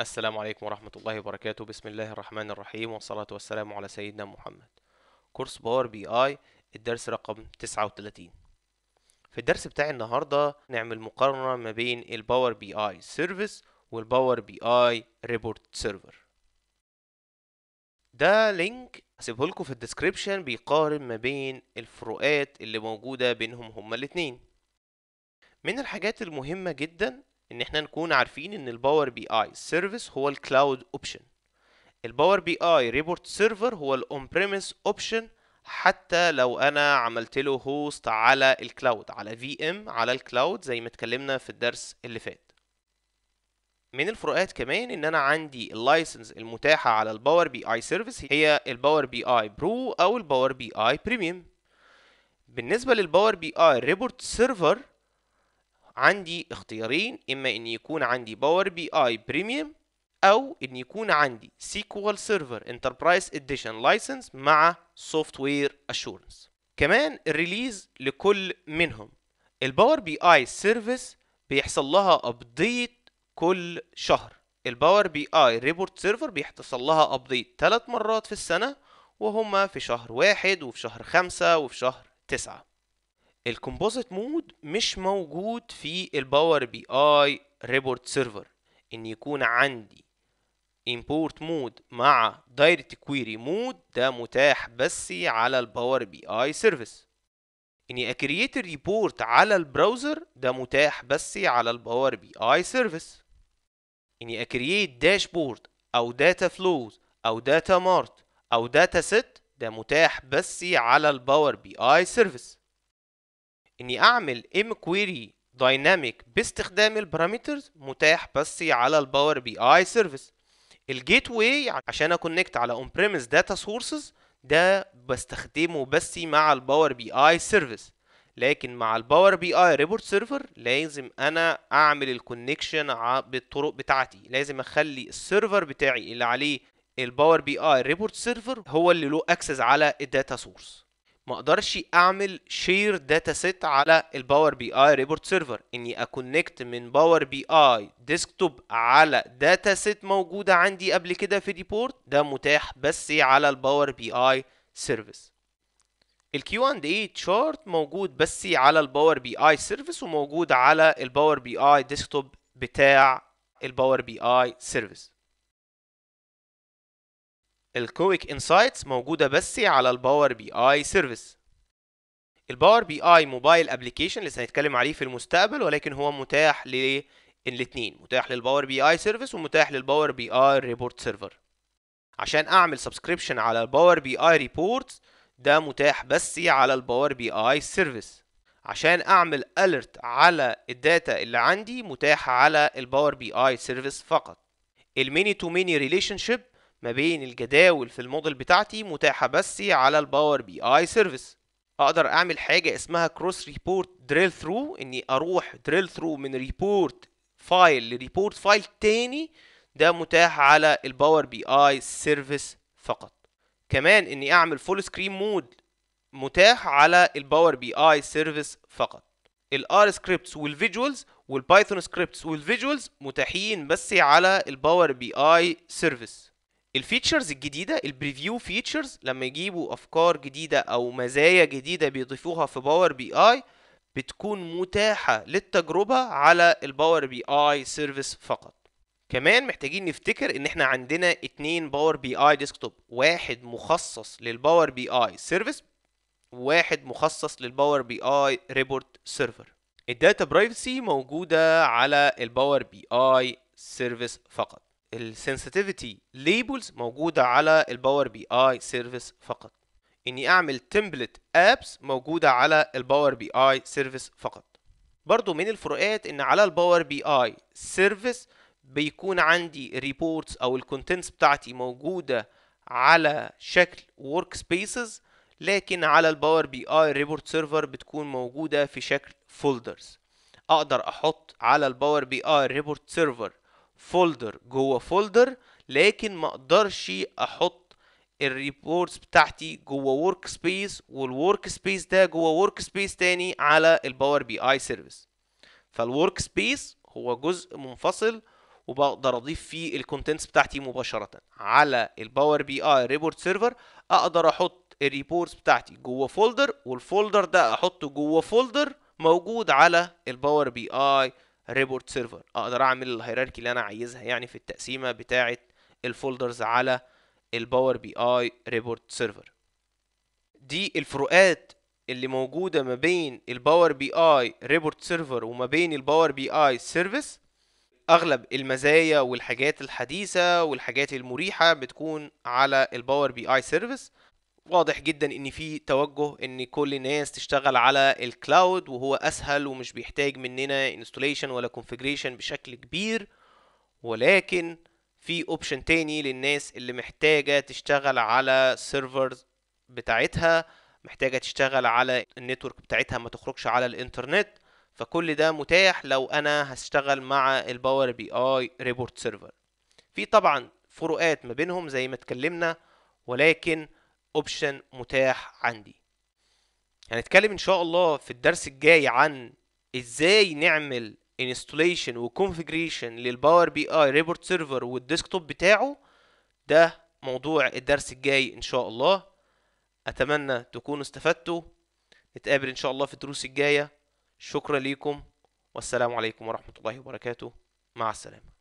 السلام عليكم ورحمة الله وبركاته بسم الله الرحمن الرحيم والصلاة والسلام على سيدنا محمد كورس باور بي اي الدرس رقم 39 في الدرس بتاع النهاردة نعمل مقارنة ما بين الباور بي اي سيرفيس والباور بي اي ريبورت سيرفر ده لينك هسيبه لكم في الديسكريبشن بيقارن ما بين الفروقات اللي موجودة بينهم هما الاتنين من الحاجات المهمة جدا ان احنا نكون عارفين ان الباور بي اي سيرفيس هو الكلاود اوبشن الباور بي اي ريبورت سيرفر هو الاون بريمس اوبشن حتى لو انا عملت له هوست على الكلاود على في ام على الكلاود زي ما اتكلمنا في الدرس اللي فات من الفروقات كمان ان انا عندي اللايسنس المتاحه على الباور بي اي سيرفيس هي الباور بي اي برو او الباور بي اي بريميوم بالنسبه للباور بي اي ريبورت سيرفر عندي اختيارين اما ان يكون عندي باور بي اي بريميوم او ان يكون عندي سيكوال سيرفر انتربرايز اديشن لايسنس مع سوفت وير اشورنس كمان الريليز لكل منهم الباور بي اي سيرفيس بيحصل لها ابديت كل شهر الباور بي اي ريبورت سيرفر بيحصل لها ابديت ثلاث مرات في السنه وهما في شهر واحد وفي شهر خمسة وفي شهر تسعة الكومبوزيت مود مش موجود في الباور بي اي ريبورت سيرفر ان يكون عندي امبورت مود مع دايركت كويري مود ده متاح بس على الباور بي اي سيرفيس اني اكريت الريبورت على البراوزر ده متاح بس على الباور بي اي سيرفيس اني اكريت داشبورد او داتا فلوز او داتا مارت او داتا سيت ده متاح بس على الباور بي اي سيرفيس اني اعمل ام كويري دايناميك باستخدام البارامترز متاح بس على الباور بي اي سيرفيس الجيت واي عشان اكونكت على اون بريمس داتا سورسز ده بستخدمه بس مع الباور بي اي سيرفيس لكن مع الباور بي اي ريبورت سيرفر لازم انا اعمل الكونكشن بالطرق بتاعتي لازم اخلي السيرفر بتاعي اللي عليه الباور بي اي ريبورت سيرفر هو اللي له اكسس على الداتا سورس ما اقدرش اعمل شير داتا سيت على الباور بي اي ريبورت سيرفر اني اكونكت من باور بي اي ديسكتوب على داتا سيت موجوده عندي قبل كده في ديبورت ده متاح بس على الباور بي اي سيرفيس الكيو اند اي تشارت موجود بس على الباور بي اي سيرفيس وموجود على الباور بي اي ديسكتوب بتاع الباور بي اي سيرفيس الكويك انسايتس موجودة بس على الباور بي اي سيرفيس الباور بي اي موبايل ابلكيشن لسه هنتكلم عليه في المستقبل ولكن هو متاح للاثنين متاح للباور بي اي سيرفيس ومتاح للباور بي اي ريبورت سيرفر عشان اعمل سبسكريبشن على الباور بي اي ريبورت ده متاح بس على الباور بي اي سيرفيس عشان اعمل اليرت على الداتا اللي عندي متاح على الباور بي اي سيرفيس فقط الميني تو ميني ريليشن شيب ما بين الجداول في الموديل بتاعتي متاحة بس على الباور بي اي سيرفيس اقدر اعمل حاجة اسمها كروس ريبورت دريل ثرو اني اروح دريل ثرو من ريبورت فايل لريبورت فايل تاني ده متاح على الباور بي اي سيرفيس فقط كمان اني اعمل فول سكرين مود متاح على الباور بي اي سيرفيس فقط الار سكريبتس والفيجوالز والبايثون سكريبتس والفيجوالز متاحين بس على الباور بي اي سيرفيس الفيتشرز الجديده البريفيو فيتشرز لما يجيبوا افكار جديده او مزايا جديده بيضيفوها في باور بي اي بتكون متاحه للتجربه على الباور بي اي سيرفيس فقط كمان محتاجين نفتكر ان احنا عندنا اتنين باور بي اي ديسكتوب واحد مخصص للباور بي اي سيرفيس وواحد مخصص للباور بي اي ريبورت سيرفر الداتا برايفسي موجوده على الباور بي اي سيرفيس فقط السنسيتيفيتي ليبلز موجوده على الباور بي اي سيرفيس فقط اني اعمل تمبلت ابس موجوده على الباور بي اي سيرفيس فقط برضو من الفروقات ان على الباور بي اي سيرفيس بيكون عندي ريبورتس او الكونتنتس بتاعتي موجوده على شكل ورك سبيسز لكن على الباور بي اي ريبورت سيرفر بتكون موجوده في شكل فولدرز اقدر احط على الباور بي اي ريبورت سيرفر فولدر جوه فولدر لكن ما اقدرش احط الريبورتس بتاعتي جوه ورك سبيس والورك سبيس ده جوه ورك سبيس تاني على الباور بي اي سيرفيس فالورك سبيس هو جزء منفصل وبقدر اضيف فيه الكونتنتس بتاعتي مباشره على الباور بي اي ريبورت سيرفر اقدر احط الريبورتس بتاعتي جوه فولدر والفولدر ده احطه جوه فولدر موجود على الباور بي اي ريبورت سيرفر اقدر اعمل الهيراركي اللي انا عايزها يعني في التقسيمه بتاعه الفولدرز على الباور بي اي ريبورت سيرفر دي الفروقات اللي موجوده ما بين الباور بي اي ريبورت سيرفر وما بين الباور بي اي سيرفيس اغلب المزايا والحاجات الحديثه والحاجات المريحه بتكون على الباور بي اي سيرفيس واضح جدا ان في توجه ان كل الناس تشتغل على الكلاود وهو اسهل ومش بيحتاج مننا انستوليشن ولا كونفيجريشن بشكل كبير ولكن في اوبشن تاني للناس اللي محتاجة تشتغل على سيرفرز بتاعتها محتاجة تشتغل على النتورك بتاعتها ما تخرجش على الانترنت فكل ده متاح لو انا هشتغل مع الباور بي اي ريبورت سيرفر في طبعا فروقات ما بينهم زي ما اتكلمنا ولكن اوبشن متاح عندي هنتكلم ان شاء الله في الدرس الجاي عن ازاي نعمل انستوليشن وكونفجريشن للباور بي اي ريبورت سيرفر والديسكتوب بتاعه ده موضوع الدرس الجاي ان شاء الله اتمنى تكونوا استفدتوا نتقابل ان شاء الله في الدروس الجايه شكرا ليكم والسلام عليكم ورحمه الله وبركاته مع السلامه